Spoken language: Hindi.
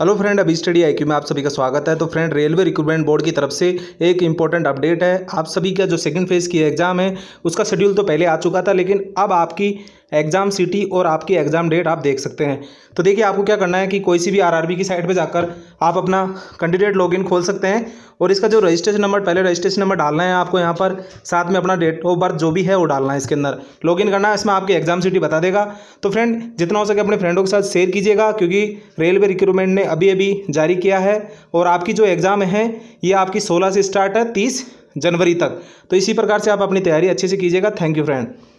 हेलो फ्रेंड अभी स्टडी आई में आप सभी का स्वागत है तो फ्रेंड रेलवे रिक्रूटमेंट बोर्ड की तरफ से एक इंपॉर्टेंट अपडेट है आप सभी का जो सेकंड फेज़ की एग्ज़ाम है उसका शेड्यूल तो पहले आ चुका था लेकिन अब आपकी एग्ज़ाम सिटी और आपकी एग्ज़ाम डेट आप देख सकते हैं तो देखिए आपको क्या करना है कि कोई सी भी आर की साइट पर जाकर आप अपना कैंडिडेट लॉगिन खोल सकते हैं और इसका जो रजिस्ट्रेशन नंबर पहले रजिस्ट्रेशन नंबर डालना है आपको यहाँ पर साथ में अपना डेट ऑफ बर्थ जो भी है वो डालना है इसके अंदर लॉगिन करना है इसमें आपकी एग्ज़ाम सिटी बता देगा तो फ्रेंड जितना हो सके अपने फ्रेंडों के साथ शेयर कीजिएगा क्योंकि रेलवे रिक्रूटमेंट ने अभी अभी जारी किया है और आपकी जो एग्ज़ाम है ये आपकी सोलह से स्टार्ट है तीस जनवरी तक तो इसी प्रकार से आप अपनी तैयारी अच्छे से कीजिएगा थैंक यू फ्रेंड